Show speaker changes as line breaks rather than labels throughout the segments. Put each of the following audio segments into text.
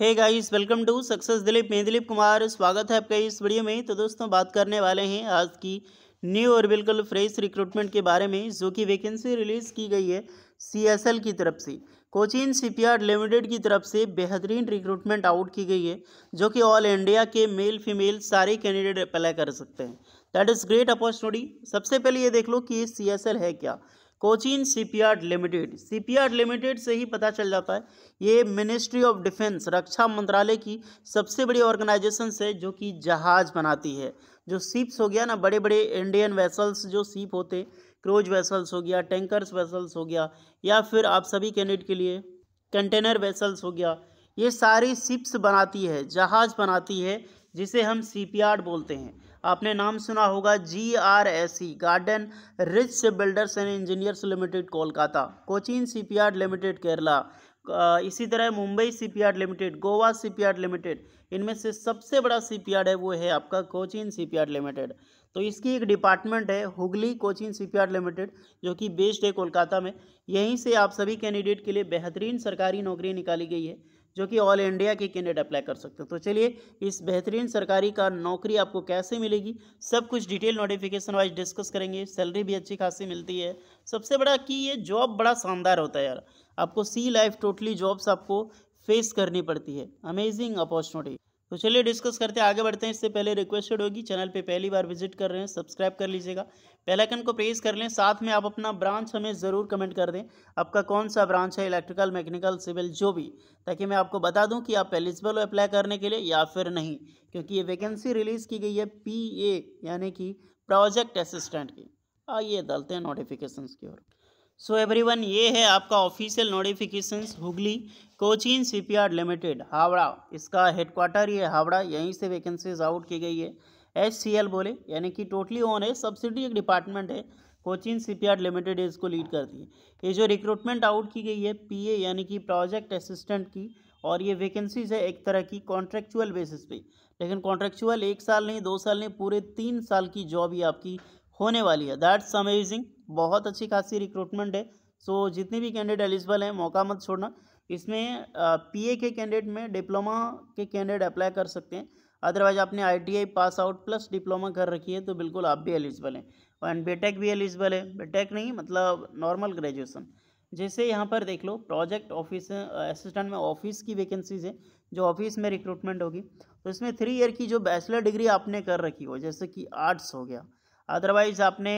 hey guys welcome to success Dilip मैं दिलीप कुमार स्वागत है आपका इस वीडियो में तो दोस्तों बात करने वाले हैं आज की न्यू और बिल्कुल फ्रेश रिक्रूटमेंट के बारे में जो कि वैकेंसी रिलीज़ की गई है सीएसएल की तरफ से कोचिन सीपीआर लिमिटेड की तरफ से बेहतरीन रिक्रूटमेंट आउट की गई है जो कि ऑल इंडिया के मेल फीमेल सारे कैंडिडेट अप्लाई कर सकते हैं दैट इज़ ग्रेट अपॉर्चुनिटी सबसे पहले ये देख लो कि सी है क्या Cochin shipyard limited shipyard limited से ही पता चल जाता है ये मिनिस्ट्री ऑफ डिफेंस रक्षा मंत्रालय की सबसे बड़ी ऑर्गेनाइजेशन है जो कि जहाज़ बनाती है जो सीप्स हो गया ना बड़े बड़े इंडियन वेसल्स जो सीप होते क्रोज वेसल्स हो गया टैंकर्स वेसल्स हो गया या फिर आप सभी कैंडिडेट के लिए कंटेनर वेसल्स हो गया ये सारी सिप्स बनाती है जहाज़ बनाती है जिसे हम सी बोलते हैं आपने नाम सुना होगा G R S C garden reach builders and engineers limited Kolkata Cochin shipyard limited Kerala इसी तरह Mumbai shipyard limited Goa shipyard limited इनमें से सबसे बड़ा सीपीआर है वो है आपका कोचिन सीपीआर लिमिटेड तो इसकी एक डिपार्टमेंट है हुगली कोचिन सीपीआर लिमिटेड जो कि बेस्ड है कोलकाता में यहीं से आप सभी कैंडिडेट के लिए बेहतरीन सरकारी नौकरी निकाली गई है जो कि ऑल इंडिया के कैंडिडेट अप्लाई कर सकते हो तो चलिए इस बेहतरीन सरकारी का नौकरी आपको कैसे मिलेगी सब कुछ डिटेल नोटिफिकेशन वाइज डिस्कस करेंगे सैलरी भी अच्छी खासी मिलती है सबसे बड़ा कि ये जॉब बड़ा शानदार होता है यार आपको सी लाइफ टोटली जॉब्स आपको फेस करनी पड़ती है अमेजिंग अपॉर्चुनिटी तो चलिए डिस्कस करते हैं आगे बढ़ते हैं इससे पहले रिक्वेस्टेड होगी चैनल पे पहली बार विजिट कर रहे हैं सब्सक्राइब कर लीजिएगा बेल आइकन को प्रेस कर लें साथ में आप अपना ब्रांच हमें ज़रूर कमेंट कर दें आपका कौन सा ब्रांच है इलेक्ट्रिकल मैकेनिकल सिविल जो भी ताकि मैं आपको बता दूं कि आप एलिजिबल हो अप्लाई करने के लिए या फिर नहीं क्योंकि ये वैकेंसी रिलीज़ की गई है पी यानी कि प्रोजेक्ट असिस्टेंट की आइए डालते हैं नोटिफिकेशन की ओर सो एवरीवन ये है आपका official notification Hooghly Cochin shipyard limited Howrah इसका हेडक्वार्टर ये हावड़ा यहीं से वैकेंसीज आउट की गई है एच सी एल बोले यानी कि टोटली ओन है सब्सिडी एक डिपार्टमेंट है कोचिन शिपयार्ड लिमिटेड इसको लीड करती है ये जो रिक्रूटमेंट आउट की गई है ए यानी कि प्रोजेक्ट असिस्टेंट की और ये वैकेंसीज है एक तरह की कॉन्ट्रेक्चुअल बेसिस पे लेकिन कॉन्ट्रेक्चुअल एक साल नहीं दो साल नहीं पूरे तीन साल की जॉब ये आपकी होने वाली है दैट्स अमेजिंग बहुत अच्छी खासी रिक्रूटमेंट है सो जितने भी कैंडिडेट एलिजिबल हैं मौका मत छोड़ना इसमें पीए के कैंडिडेट में डिप्लोमा के कैंडिडेट अप्लाई कर सकते हैं अदरवाइज आपने ITI pass out plus diploma कर रखी है तो बिल्कुल आप भी एलिजिबल हैं एंड बीटेक भी एलिजिबल है बीटेक नहीं मतलब नॉर्मल ग्रेजुएसन जैसे यहाँ पर देख लो प्रोजेक्ट ऑफिस असिस्टेंट में ऑफिस की वैकेंसीज है जो ऑफिस में रिक्रूटमेंट होगी तो इसमें थ्री ईयर की जो बैचलर डिग्री आपने कर रखी हो जैसे कि आर्ट्स हो गया अदरवाइज आपने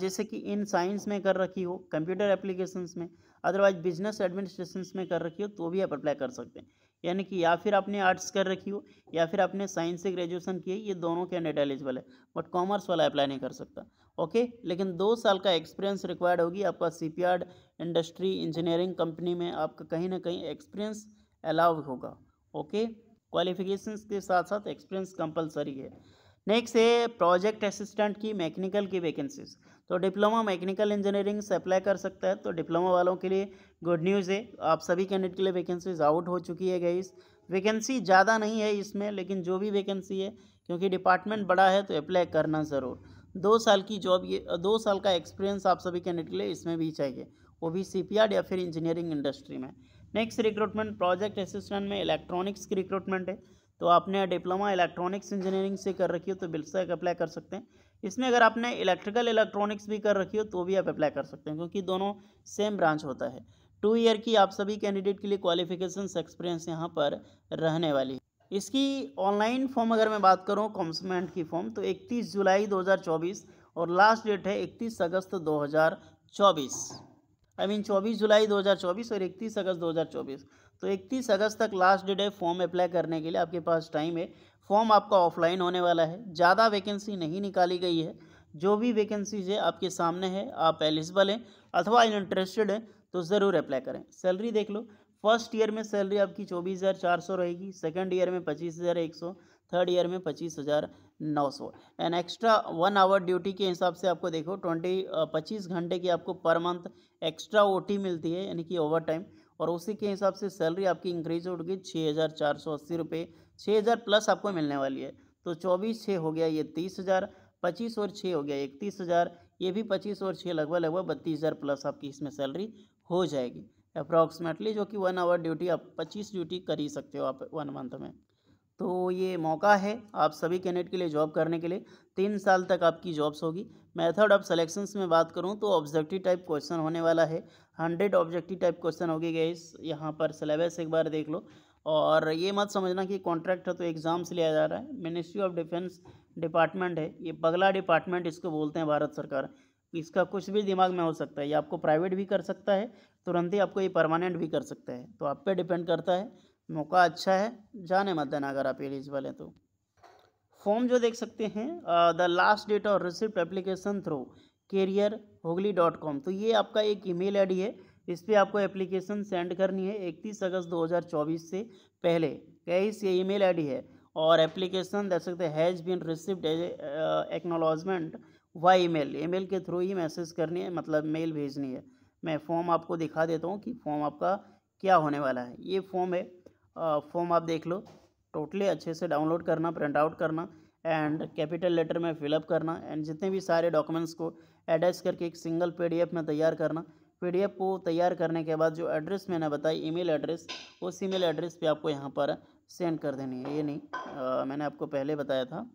जैसे कि इन साइंस में कर रखी हो कंप्यूटर एप्लीकेशंस में अदरवाइज बिजनेस एडमिनिस्ट्रेशन में कर रखी हो तो भी आप अप्लाई कर सकते हैं यानी कि या फिर आपने आर्ट्स कर रखी हो या फिर आपने साइंस से ग्रेजुएशन की है ये दोनों कैंडिडेट एलिजिबल है बट कॉमर्स वाला अप्लाई नहीं कर सकता ओके लेकिन दो साल का एक्सपीरियंस रिक्वायर्ड होगी आपका सी इंडस्ट्री इंजीनियरिंग कंपनी में आपका कहीं ना कहीं एक्सपीरियंस अलाउ होगा ओके क्वालिफिकेशंस के साथ साथ एक्सपीरियंस कंपलसरी है नेक्स्ट है प्रोजेक्ट असिस्टेंट की मैकेनिकल की वैकेंसीज तो डिप्लोमा मैकेनिकल इंजीनियरिंग से अप्लाई कर सकता है तो डिप्लोमा वालों के लिए गुड न्यूज़ है आप सभी कैंडिडेट के लिए वैकेंसीज आउट हो चुकी है गई वैकेंसी ज़्यादा नहीं है इसमें लेकिन जो भी वैकेंसी है क्योंकि डिपार्टमेंट बड़ा है तो अप्लाई करना ज़रूर दो साल की जॉब ये दो साल का एक्सपीरियंस आप सभी कैंडिडेट के लिए इसमें भी चाहिए वो भी सी या फिर इंजीनियरिंग इंडस्ट्री में नेक्स्ट रिक्रूटमेंट प्रोजेक्ट असिस्टेंट में इलेक्ट्रॉनिक्स की रिक्रूटमेंट है तो आपने डिप्लोमा इलेक्ट्रॉनिक्स इंजीनियरिंग से कर रखी हो तो बिल्सक अप्लाई कर सकते हैं इसमें अगर आपने इलेक्ट्रिकल इलेक्ट्रॉनिक्स भी कर रखी हो तो भी आप अप्लाई कर सकते हैं क्योंकि दोनों सेम ब्रांच होता है टू ईयर की आप सभी कैंडिडेट के लिए क्वालिफिकेशन एक्सपीरियंस यहाँ पर रहने वाली है इसकी ऑनलाइन फॉर्म अगर मैं बात करूँ कॉम्समेंट की फॉर्म तो इकतीस जुलाई दो और लास्ट डेट है इकतीस अगस्त 2024 आई मीन चौबीस जुलाई दो और इकतीस अगस्त दो तो 31 अगस्त तक लास्ट डेट है फॉर्म अप्लाई करने के लिए आपके पास टाइम है फॉर्म आपका ऑफलाइन होने वाला है ज़्यादा वैकेंसी नहीं निकाली गई है जो भी वैकेंसीज है आपके सामने है आप एलिजिबल हैं अथवा इंटरेस्टेड हैं तो ज़रूर अप्लाई करें सैलरी देख लो फर्स्ट ईयर में सैलरी आपकी चौबीस हज़ार चार सौ रहेगी सेकेंड ईयर में पच्चीस हज़ार एक सौ थर्ड ईयर में पच्चीस हज़ार नौ सौ and extra one hour duty के हिसाब से आपको देखो ट्वेंटी पच्चीस घंटे की आपको पर मंथ एक्स्ट्रा ओटी मिलती है यानी कि ओवर टाइम और उसी के हिसाब से सैलरी आपकी इंक्रीज होगी छः हज़ार चार सौ अस्सी रुपये छः हज़ार प्लस आपको मिलने वाली है तो चौबीस छः हो गया ये तीस हज़ार पच्चीस और छः हो गया इकतीस हज़ार ये भी पच्चीस और छः लगभग लगभग बत्तीस हज़ार प्लस आपकी इसमें सैलरी हो जाएगी अप्रॉक्सीमेटली जो कि वन आवर ड्यूटी आप पच्चीस ड्यूटी कर ही सकते हो आप वन मंथ में तो ये मौका है आप सभी कैंडिडेट के लिए जॉब करने के लिए तीन साल तक आपकी जॉब्स होगी मेथड ऑफ सिलेक्शंस में बात करूँ तो ऑब्जेक्टिव टाइप क्वेश्चन होने वाला है हंड्रेड ऑब्जेक्टिव टाइप क्वेश्चन होगी इस यहाँ पर सिलेबस एक बार देख लो और ये मत समझना कि कॉन्ट्रैक्ट है तो एग्जाम्स लिया जा रहा है मिनिस्ट्री ऑफ डिफेंस डिपार्टमेंट है ये पगला डिपार्टमेंट इसको बोलते हैं भारत सरकार इसका कुछ भी दिमाग में हो सकता है ये आपको प्राइवेट भी कर सकता है तुरंत ही आपको ये परमानेंट भी कर सकता है तो आप पे डिपेंड करता है मौका अच्छा है जाने मत देना अगर आप एलिजिबल हैं तो फॉर्म जो देख सकते हैं the last date of receipt application through career Hooghly dot com तो ये आपका एक ईमेल आईडी है इस पर आपको एप्लीकेशन सेंड करनी है इकतीस अगस्त 2024 से पहले तेईस ये ईमेल आईडी है और एप्लीकेशन देख सकते has been received acknowledgement via email email के थ्रू ही मैसेज करनी है मतलब मेल भेजनी है मैं फॉर्म आपको दिखा देता हूँ कि फॉर्म आपका क्या होने वाला है ये फॉर्म है फॉर्म आप देख लो टोटली अच्छे से डाउनलोड करना प्रिंट आउट करना एंड कैपिटल लेटर में फिलअप करना एंड जितने भी सारे डॉक्यूमेंट्स को अटैच करके एक सिंगल पी में तैयार करना पी को तैयार करने के बाद जो एड्रेस मैंने बताई ईमेल एड्रेस उस ईमेल एड्रेस पे आपको यहाँ पर सेंड कर देनी है ये नहीं आ, मैंने आपको पहले बताया था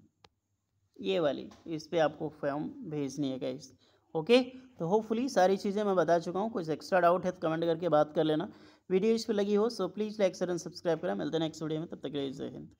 ये वाली इस पर आपको फॉर्म भेजनी है गाइस ओके तो होपफुली सारी चीज़ें मैं बता चुका हूँ कुछ एक्स्ट्रा डाउट है तो कमेंट करके बात कर लेना वीडियो इस पर लगी हो so please like share and subscribe करें मिलते हैं नेक्स्ट वीडियो में तब तक जय हिंद